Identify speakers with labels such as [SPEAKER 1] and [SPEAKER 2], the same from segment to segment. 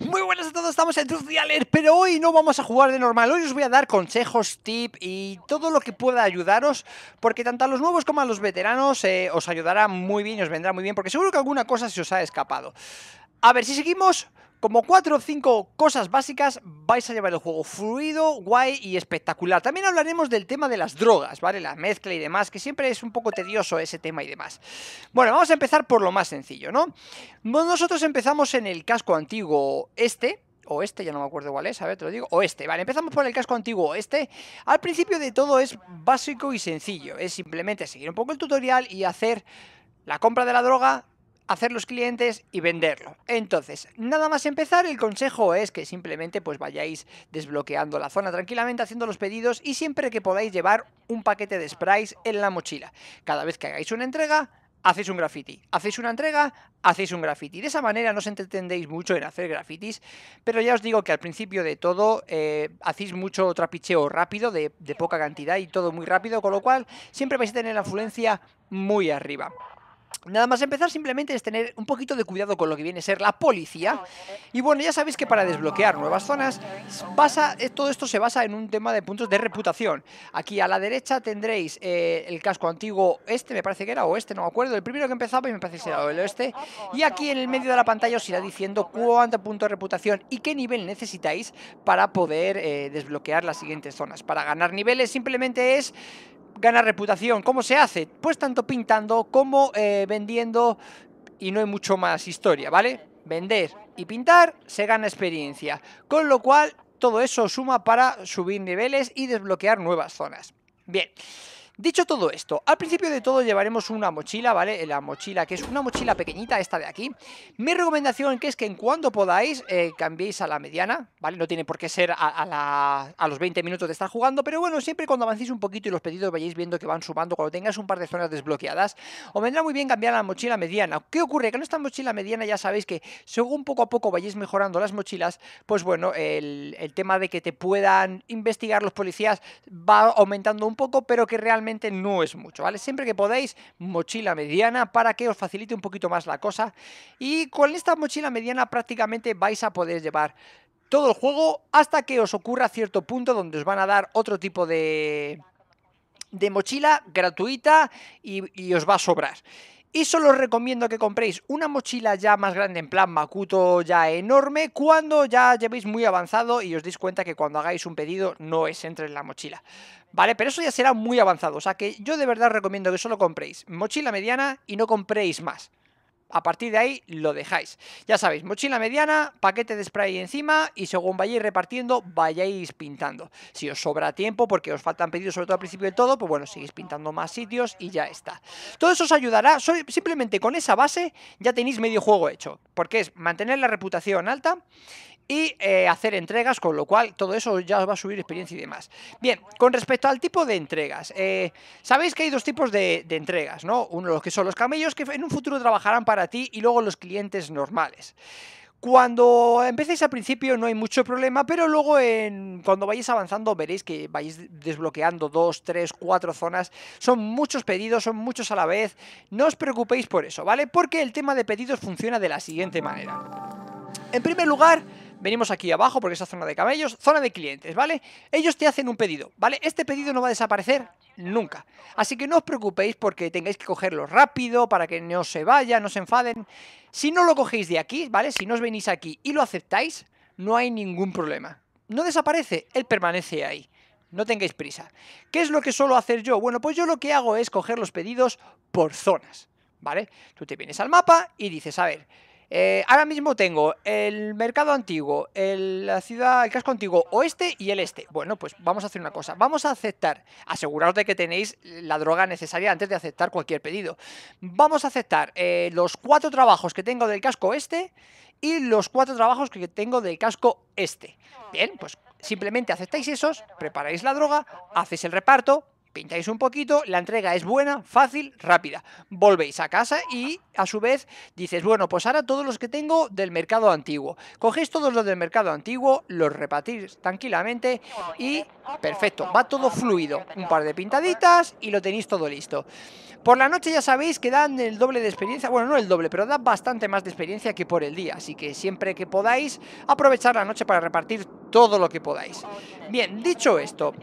[SPEAKER 1] Muy buenas a todos, estamos en Truth Alert, pero hoy no vamos a jugar de normal. Hoy os voy a dar consejos, tip y todo lo que pueda ayudaros, porque tanto a los nuevos como a los veteranos eh, os ayudará muy bien y os vendrá muy bien, porque seguro que alguna cosa se os ha escapado. A ver, si seguimos como cuatro o cinco cosas básicas vais a llevar el juego fluido, guay y espectacular. También hablaremos del tema de las drogas, ¿vale? La mezcla y demás, que siempre es un poco tedioso ese tema y demás. Bueno, vamos a empezar por lo más sencillo, ¿no? Nosotros empezamos en el casco antiguo este, o este, ya no me acuerdo cuál es, a ver, te lo digo, o este. Vale, empezamos por el casco antiguo este. Al principio de todo es básico y sencillo, es simplemente seguir un poco el tutorial y hacer la compra de la droga, hacer los clientes y venderlo. Entonces, nada más empezar, el consejo es que simplemente pues vayáis desbloqueando la zona tranquilamente, haciendo los pedidos y siempre que podáis llevar un paquete de sprays en la mochila. Cada vez que hagáis una entrega, hacéis un graffiti. Hacéis una entrega, hacéis un graffiti. De esa manera no os entretendéis mucho en hacer grafitis, pero ya os digo que al principio de todo eh, hacéis mucho trapicheo rápido, de, de poca cantidad y todo muy rápido, con lo cual siempre vais a tener la afluencia muy arriba. Nada más empezar simplemente es tener un poquito de cuidado con lo que viene a ser la policía. Y bueno, ya sabéis que para desbloquear nuevas zonas, eh, todo esto se basa en un tema de puntos de reputación. Aquí a la derecha tendréis eh, el casco antiguo este, me parece que era, o este, no me acuerdo. El primero que empezaba y me parece que era el oeste. Y aquí en el medio de la pantalla os irá diciendo cuánto punto de reputación y qué nivel necesitáis para poder eh, desbloquear las siguientes zonas. Para ganar niveles simplemente es Gana reputación. ¿Cómo se hace? Pues tanto pintando como eh, vendiendo y no hay mucho más historia, ¿vale? Vender y pintar se gana experiencia, con lo cual todo eso suma para subir niveles y desbloquear nuevas zonas. Bien. Dicho todo esto, al principio de todo llevaremos una mochila, ¿vale? La mochila, que es una mochila pequeñita, esta de aquí. Mi recomendación es que en cuando podáis, eh, cambiéis a la mediana, ¿vale? No tiene por qué ser a, a los 20 minutos de estar jugando, pero bueno, siempre cuando avancéis un poquito y los pedidos vayáis viendo que van sumando, cuando tengáis un par de zonas desbloqueadas, os vendrá muy bien cambiar la mochila mediana. ¿Qué ocurre? Que en esta mochila mediana ya sabéis que según poco a poco vayáis mejorando las mochilas, pues bueno, el tema de que te puedan investigar los policías va aumentando un poco, pero que realmente no es mucho, ¿vale? Siempre que podáis, mochila mediana para que os facilite un poquito más la cosa. Y con esta mochila mediana prácticamente vais a poder llevar todo el juego hasta que os ocurra cierto punto donde os van a dar otro tipo de, de mochila gratuita y os va a sobrar. Y solo os recomiendo que compréis una mochila ya más grande, en plan Macuto ya enorme, cuando ya llevéis muy avanzado y os deis cuenta que cuando hagáis un pedido no es entre en la mochila. ¿Vale? Pero eso ya será muy avanzado, o sea que yo de verdad recomiendo que solo compréis mochila mediana y no compréis más a partir de ahí lo dejáis. Ya sabéis, mochila mediana, paquete de spray encima y según vayáis repartiendo, vayáis pintando. Si os sobra tiempo, porque os faltan pedidos sobre todo al principio de todo, pues bueno, seguís pintando más sitios y ya está. Todo eso os ayudará, simplemente con esa base ya tenéis medio juego hecho, porque es mantener la reputación alta y eh, hacer entregas, con lo cual todo eso ya os va a subir experiencia y demás. Bien, con respecto al tipo de entregas, eh, sabéis que hay dos tipos de, entregas, ¿no? Uno los que son los camellos que en un futuro trabajarán para ti y luego los clientes normales. Cuando empecéis al principio no hay mucho problema, pero luego cuando vayáis avanzando veréis que vais desbloqueando dos, tres, cuatro zonas. Son muchos pedidos, son muchos a la vez. No os preocupéis por eso, ¿vale? Porque el tema de pedidos funciona de la siguiente manera. En primer lugar, venimos aquí abajo porque es la zona de cabellos. zona de clientes, ¿vale? Ellos te hacen un pedido, ¿vale? Este pedido no va a desaparecer nunca. Así que no os preocupéis porque tengáis que cogerlo rápido para que no se vaya, no se enfaden. Si no lo cogéis de aquí, ¿vale? Si no os venís aquí y lo aceptáis, no hay ningún problema. No desaparece, él permanece ahí. No tengáis prisa. ¿Qué es lo que suelo hacer yo? Bueno, pues yo lo que hago es coger los pedidos por zonas, ¿vale? Tú te vienes al mapa y dices, a ver, eh, ahora mismo tengo el mercado antiguo, el, la ciudad, el casco antiguo oeste y el este. Bueno, pues vamos a hacer una cosa. Vamos a aceptar, aseguraros de que tenéis la droga necesaria antes de aceptar cualquier pedido. Vamos a aceptar eh, los cuatro trabajos que tengo del casco oeste y los cuatro trabajos que tengo del casco este. Bien, pues simplemente aceptáis esos, preparáis la droga, hacéis el reparto, pintáis un poquito, la entrega es buena, fácil, rápida. Volvéis a casa y a su vez dices, bueno, pues ahora todos los que tengo del mercado antiguo. Cogéis todos los del mercado antiguo, los repartís tranquilamente y perfecto, va todo fluido. Un par de pintaditas y lo tenéis todo listo. Por la noche ya sabéis que dan el doble de experiencia, bueno, no el doble, pero da bastante más de experiencia que por el día, así que siempre que podáis, aprovechar la noche para repartir todo lo que podáis. Bien, dicho esto,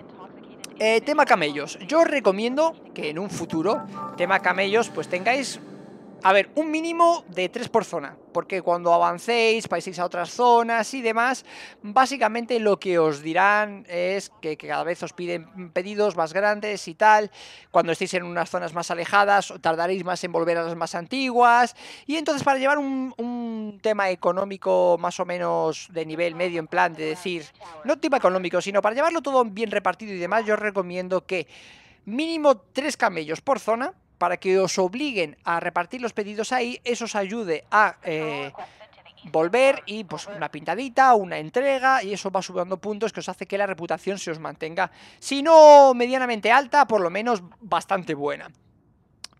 [SPEAKER 1] eh, tema camellos. Yo os recomiendo que en un futuro, tema camellos, pues tengáis a ver, un mínimo de tres por zona, porque cuando avancéis, paséis a otras zonas y demás, básicamente lo que os dirán es que, cada vez os piden pedidos más grandes y tal, cuando estéis en unas zonas más alejadas, tardaréis más en volver a las más antiguas, y entonces para llevar un, tema económico más o menos de nivel medio, en plan de decir, no tipo económico, sino para llevarlo todo bien repartido y demás, yo os recomiendo que mínimo tres camellos por zona, para que os obliguen a repartir los pedidos ahí, eso os ayude a eh, volver y pues una pintadita, una entrega y eso va subiendo puntos que os hace que la reputación se os mantenga, si no medianamente alta, por lo menos bastante buena.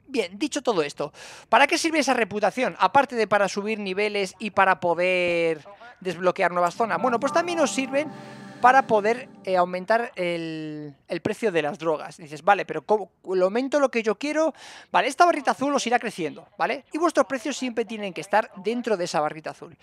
[SPEAKER 1] Bien, dicho todo esto, ¿para qué sirve esa reputación? Aparte de para subir niveles y para poder desbloquear nuevas zonas. Bueno, pues también os sirven para poder eh, aumentar el, precio de las drogas. dices, vale, pero ¿cómo lo aumento lo que yo quiero? Vale, esta barrita azul os irá creciendo, ¿vale? Y vuestros precios siempre tienen que estar dentro de esa barrita azul.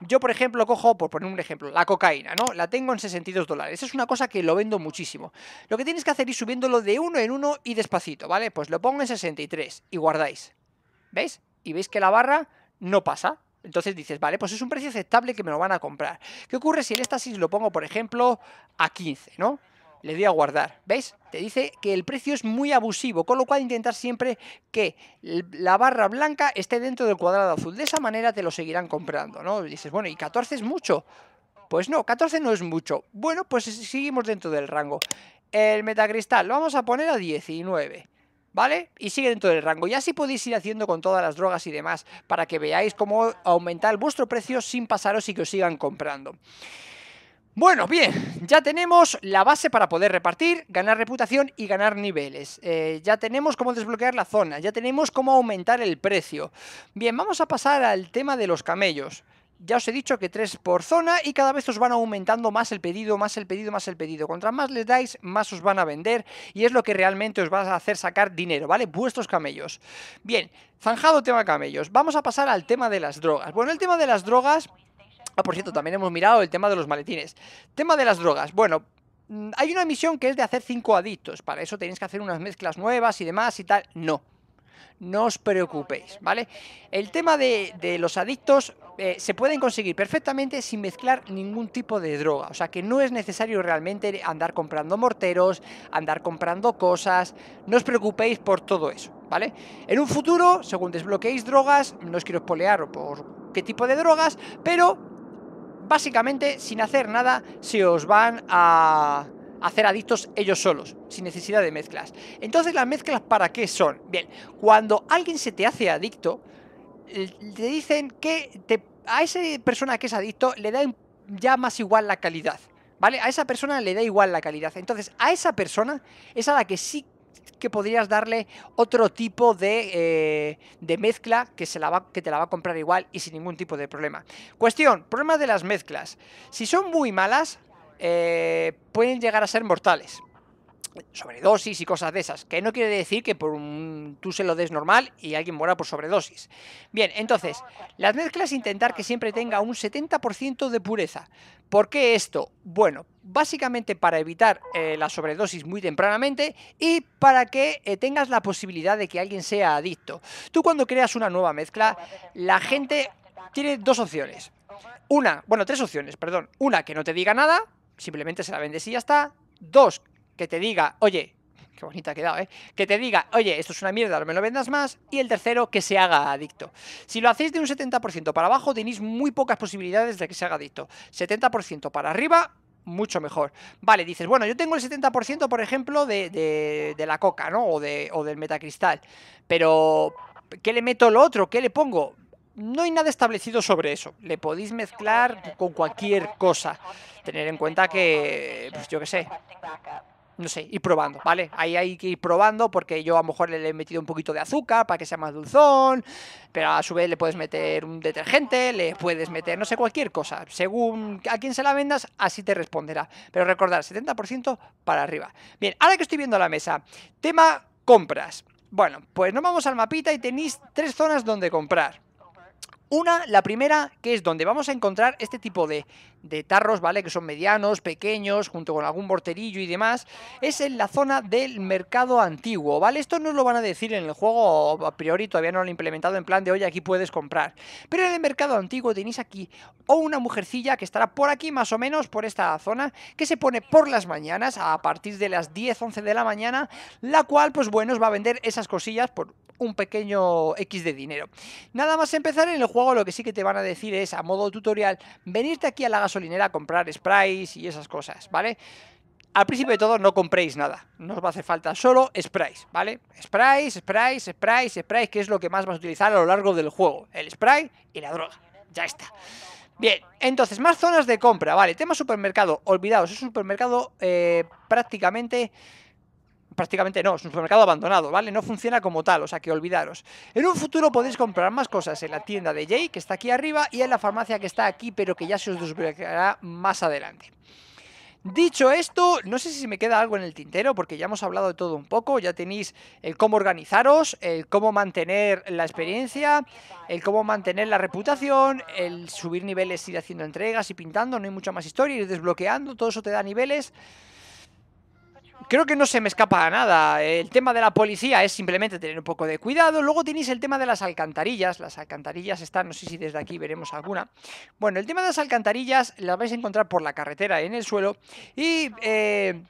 [SPEAKER 1] Yo, por ejemplo, cojo, por poner un ejemplo, la cocaína, ¿no? La tengo en 62 dólares. Es una cosa que lo vendo muchísimo. Lo que tienes que hacer es subiéndolo de uno en uno y despacito, ¿vale? Pues lo pongo en 63 y guardáis. ¿Veis? Y veis que la barra no pasa, entonces dices, vale, pues es un precio aceptable que me lo van a comprar. ¿Qué ocurre si el éxtasis lo pongo, por ejemplo, a 15, ¿no? Le doy a guardar, ¿veis? Te dice que el precio es muy abusivo, con lo cual intentar siempre que la barra blanca esté dentro del cuadrado azul. De esa manera te lo seguirán comprando, ¿no? dices, bueno, y 14 es mucho. Pues no, 14 no es mucho. Bueno, pues seguimos dentro del rango. El metacristal lo vamos a poner a 19. ¿vale? Y sigue dentro del rango. Y así podéis ir haciendo con todas las drogas y demás para que veáis cómo aumentar vuestro precio sin pasaros y que os sigan comprando. Bueno, bien, ya tenemos la base para poder repartir, ganar reputación y ganar niveles. Eh, ya tenemos cómo desbloquear la zona, ya tenemos cómo aumentar el precio. Bien, vamos a pasar al tema de los camellos ya os he dicho que tres por zona y cada vez os van aumentando más el pedido, más el pedido, más el pedido. Contra más les dais, más os van a vender y es lo que realmente os va a hacer sacar dinero, ¿vale? Vuestros camellos. Bien, zanjado tema camellos. Vamos a pasar al tema de las drogas. Bueno, el tema de las drogas... Ah, por cierto, también hemos mirado el tema de los maletines. Tema de las drogas. Bueno, mm, hay una misión que es de hacer cinco adictos. Para eso tenéis que hacer unas mezclas nuevas y demás y tal. No no os preocupéis, ¿vale? El tema de, los adictos eh, se pueden conseguir perfectamente sin mezclar ningún tipo de droga, o sea que no es necesario realmente andar comprando morteros, andar comprando cosas, no os preocupéis por todo eso, ¿vale? En un futuro, según desbloqueéis drogas, no os quiero espolear por qué tipo de drogas, pero básicamente sin hacer nada se os van a hacer adictos ellos solos, sin necesidad de mezclas. Entonces, ¿las mezclas para qué son? Bien, cuando alguien se te hace adicto, te dicen que a esa persona que es adicto le da ya más igual la calidad, ¿vale? A esa persona le da igual la calidad. Entonces, a esa persona es a la que sí que podrías darle otro tipo de, eh, de mezcla que, se la va, que te la va a comprar igual y sin ningún tipo de problema. Cuestión, problema de las mezclas. Si son muy malas, eh, pueden llegar a ser mortales. Sobredosis y cosas de esas. Que no quiere decir que por un, tú se lo des normal y alguien muera por sobredosis. Bien, entonces, las mezclas intentar que siempre tenga un 70% de pureza. ¿Por qué esto? Bueno, básicamente para evitar eh, la sobredosis muy tempranamente y para que eh, tengas la posibilidad de que alguien sea adicto. Tú cuando creas una nueva mezcla, la gente tiene dos opciones. Una, bueno, tres opciones, perdón. Una, que no te diga nada, simplemente se la vendes y ya está. Dos, que te diga, oye, qué bonita ha quedado, ¿eh? Que te diga, oye, esto es una mierda, no me lo vendas más. Y el tercero, que se haga adicto. Si lo hacéis de un 70% para abajo, tenéis muy pocas posibilidades de que se haga adicto. 70% para arriba, mucho mejor. Vale, dices, bueno, yo tengo el 70%, por ejemplo, de, de, la coca, ¿no? O, de, o del metacristal. Pero, ¿qué le meto lo otro? ¿Qué le pongo? no hay nada establecido sobre eso. Le podéis mezclar con cualquier cosa. Tener en cuenta que, pues yo qué sé, no sé, ir probando, ¿vale? Ahí hay que ir probando porque yo a lo mejor le he metido un poquito de azúcar para que sea más dulzón, pero a su vez le puedes meter un detergente, le puedes meter, no sé, cualquier cosa. Según a quién se la vendas, así te responderá. Pero recordad 70% para arriba. Bien, ahora que estoy viendo la mesa, tema compras. Bueno, pues nos vamos al mapita y tenéis tres zonas donde comprar. Una, la primera, que es donde vamos a encontrar este tipo de, de tarros, ¿vale? Que son medianos, pequeños, junto con algún morterillo y demás, es en la zona del mercado antiguo, ¿vale? Esto no lo van a decir en el juego, a priori todavía no lo han implementado en plan de, hoy, aquí puedes comprar. Pero en el mercado antiguo tenéis aquí o una mujercilla que estará por aquí más o menos, por esta zona, que se pone por las mañanas, a partir de las 10, 11 de la mañana, la cual, pues bueno, os va a vender esas cosillas por un pequeño X de dinero. Nada más empezar en el juego lo que sí que te van a decir es, a modo tutorial, venirte aquí a la gasolinera a comprar sprays y esas cosas, ¿vale? Al principio de todo no compréis nada, no os va a hacer falta, solo sprays, ¿vale? Sprays, sprays, sprays, sprays, que es lo que más vas a utilizar a lo largo del juego, el spray y la droga, ya está. Bien, entonces, más zonas de compra, vale, tema supermercado, olvidaos, es un supermercado eh, prácticamente prácticamente no, es un supermercado abandonado, ¿vale? No funciona como tal, o sea que olvidaros. En un futuro podéis comprar más cosas en la tienda de Jay, que está aquí arriba, y en la farmacia que está aquí, pero que ya se os desbloqueará más adelante. Dicho esto, no sé si me queda algo en el tintero, porque ya hemos hablado de todo un poco, ya tenéis el cómo organizaros, el cómo mantener la experiencia, el cómo mantener la reputación, el subir niveles, ir haciendo entregas y pintando, no hay mucha más historia, ir desbloqueando, todo eso te da niveles creo que no se me escapa nada. El tema de la policía es simplemente tener un poco de cuidado. Luego tenéis el tema de las alcantarillas. Las alcantarillas están, no sé si desde aquí veremos alguna. Bueno, el tema de las alcantarillas las vais a encontrar por la carretera, en el suelo. Y... Eh,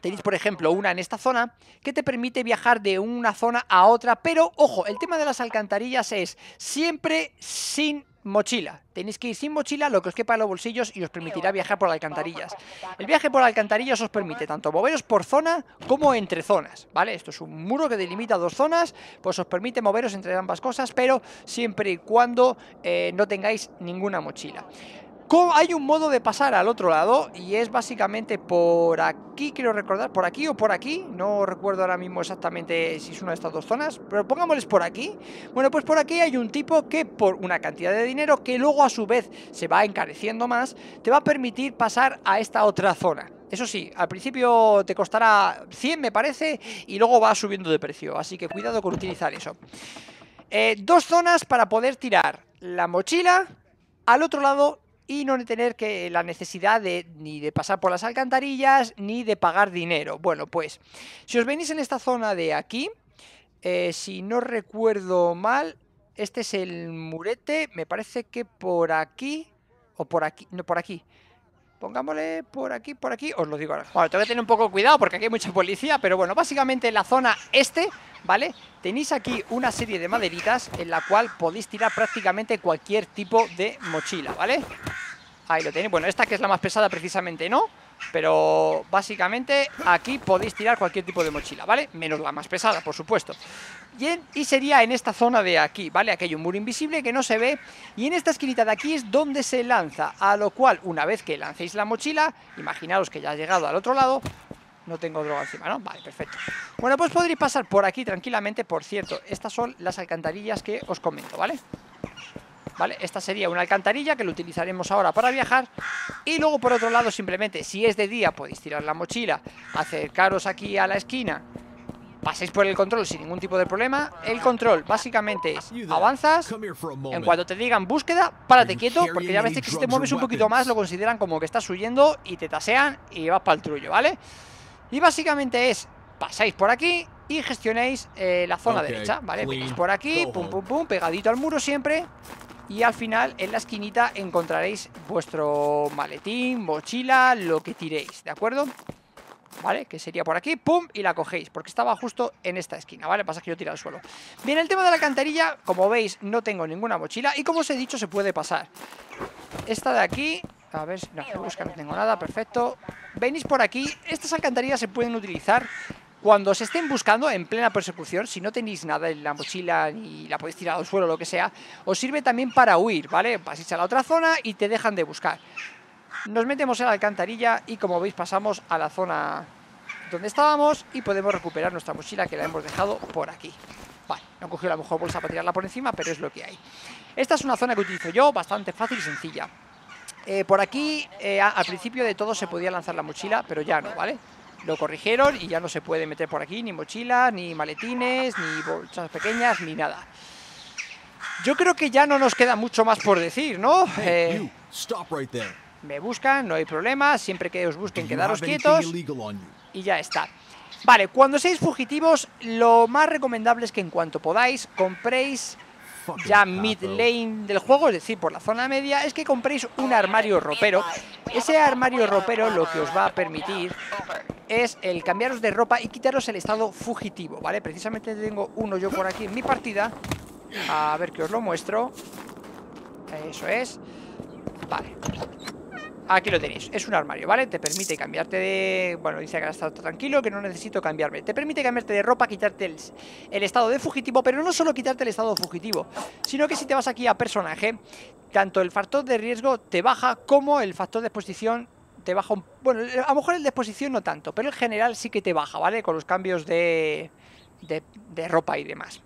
[SPEAKER 1] tenéis, por ejemplo, una en esta zona que te permite viajar de una zona a otra. Pero, ojo, el tema de las alcantarillas es siempre sin mochila. Tenéis que ir sin mochila, lo que os quepa en los bolsillos y os permitirá viajar por alcantarillas. El viaje por alcantarillas os permite tanto moveros por zona como entre zonas, ¿vale? Esto es un muro que delimita dos zonas, pues os permite moveros entre ambas cosas, pero siempre y cuando eh, no tengáis ninguna mochila. Hay un modo de pasar al otro lado y es básicamente por aquí, quiero recordar, por aquí o por aquí, no recuerdo ahora mismo exactamente si es una de estas dos zonas, pero pongámosles por aquí. Bueno, pues por aquí hay un tipo que por una cantidad de dinero que luego a su vez se va encareciendo más, te va a permitir pasar a esta otra zona. Eso sí, al principio te costará 100 me parece y luego va subiendo de precio, así que cuidado con utilizar eso. Eh, dos zonas para poder tirar la mochila al otro lado y no tener que la necesidad de ni de pasar por las alcantarillas ni de pagar dinero. Bueno, pues si os venís en esta zona de aquí, eh, si no recuerdo mal, este es el murete, me parece que por aquí o por aquí, no por aquí. Pongámosle por aquí, por aquí, os lo digo ahora. Bueno, tengo que tener un poco cuidado porque aquí hay mucha policía, pero bueno, básicamente en la zona este, ¿vale? Tenéis aquí una serie de maderitas en la cual podéis tirar prácticamente cualquier tipo de mochila, ¿vale? Ahí lo tenéis. Bueno, esta que es la más pesada precisamente no, pero básicamente aquí podéis tirar cualquier tipo de mochila, ¿vale? Menos la más pesada, por supuesto. Y, sería en esta zona de aquí, ¿vale? Aquí hay un muro invisible que no se ve y en esta esquinita de aquí es donde se lanza, a lo cual una vez que lancéis la mochila, imaginaros que ya ha llegado al otro lado, no tengo droga encima, ¿no? Vale, perfecto. Bueno, pues podréis pasar por aquí tranquilamente, por cierto, estas son las alcantarillas que os comento, ¿vale? ¿vale? Esta sería una alcantarilla que lo utilizaremos ahora para viajar y luego por otro lado simplemente, si es de día podéis tirar la mochila, acercaros aquí a la esquina paséis por el control sin ningún tipo de problema. El control básicamente es avanzas, en cuanto te digan búsqueda, párate quieto, porque ya ves que si te mueves un poquito más lo consideran como que estás huyendo y te tasean y vas para el trullo, ¿vale? Y básicamente es, pasáis por aquí y gestionéis eh, la zona derecha, ¿vale? por aquí, pum, pum, pum, pegadito al muro siempre, y al final en la esquinita encontraréis vuestro maletín, mochila, lo que tiréis, ¿de acuerdo? ¿Vale? Que sería por aquí, pum, y la cogéis Porque estaba justo en esta esquina, ¿vale? Pasa que yo tira al suelo Bien, el tema de la alcantarilla, como veis, no tengo ninguna mochila Y como os he dicho, se puede pasar Esta de aquí, a ver, no, busca, no tengo nada, perfecto Venís por aquí, estas alcantarillas se pueden utilizar cuando os estén buscando en plena persecución, si no tenéis nada en la mochila ni la podéis tirar al suelo o lo que sea, os sirve también para huir, ¿vale? Paséis a la otra zona y te dejan de buscar. Nos metemos en la alcantarilla y como veis pasamos a la zona donde estábamos y podemos recuperar nuestra mochila que la hemos dejado por aquí. Vale, no he cogido la mejor bolsa para tirarla por encima, pero es lo que hay. Esta es una zona que utilizo yo, bastante fácil y sencilla. Eh, por aquí, eh, al principio de todo, se podía lanzar la mochila, pero ya no, ¿vale? lo corrigieron y ya no se puede meter por aquí ni mochilas, ni maletines, ni bolsas pequeñas, ni nada. Yo creo que ya no nos queda mucho más por decir, ¿no? Eh, me buscan, no hay problema, siempre que os busquen quedaros quietos y ya está. Vale, cuando seáis fugitivos, lo más recomendable es que en cuanto podáis compréis ya mid lane del juego, es decir, por la zona media, es que compréis un armario ropero. Ese armario ropero lo que os va a permitir es el cambiaros de ropa y quitaros el estado fugitivo, ¿vale? Precisamente tengo uno yo por aquí en mi partida. A ver que os lo muestro. Eso es. Vale. Aquí lo tenéis, es un armario, ¿vale? Te permite cambiarte de... Bueno, dice que está tranquilo, que no necesito cambiarme Te permite cambiarte de ropa, quitarte el, estado de fugitivo Pero no solo quitarte el estado fugitivo Sino que si te vas aquí a personaje Tanto el factor de riesgo te baja como el factor de exposición te baja un... Bueno, a lo mejor el de exposición no tanto Pero en general sí que te baja, ¿vale? Con los cambios de, de ropa y demás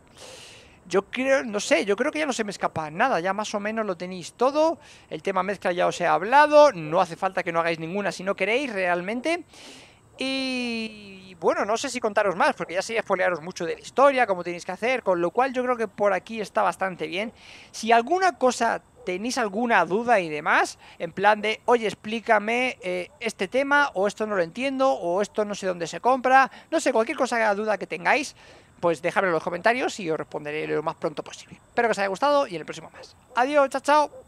[SPEAKER 1] yo creo, no sé, yo creo que ya no se me escapa nada, ya más o menos lo tenéis todo, el tema mezcla ya os he hablado, no hace falta que no hagáis ninguna si no queréis realmente. Y bueno, no sé si contaros más, porque ya sé folearos mucho de la historia, como tenéis que hacer, con lo cual yo creo que por aquí está bastante bien. Si alguna cosa tenéis alguna duda y demás, en plan de, oye, explícame eh, este tema, o esto no lo entiendo, o esto no sé dónde se compra, no sé, cualquier cosa, duda que tengáis, pues dejadme en los comentarios y os responderé lo más pronto posible. Espero que os haya gustado y en el próximo más. Adiós, chao, chao.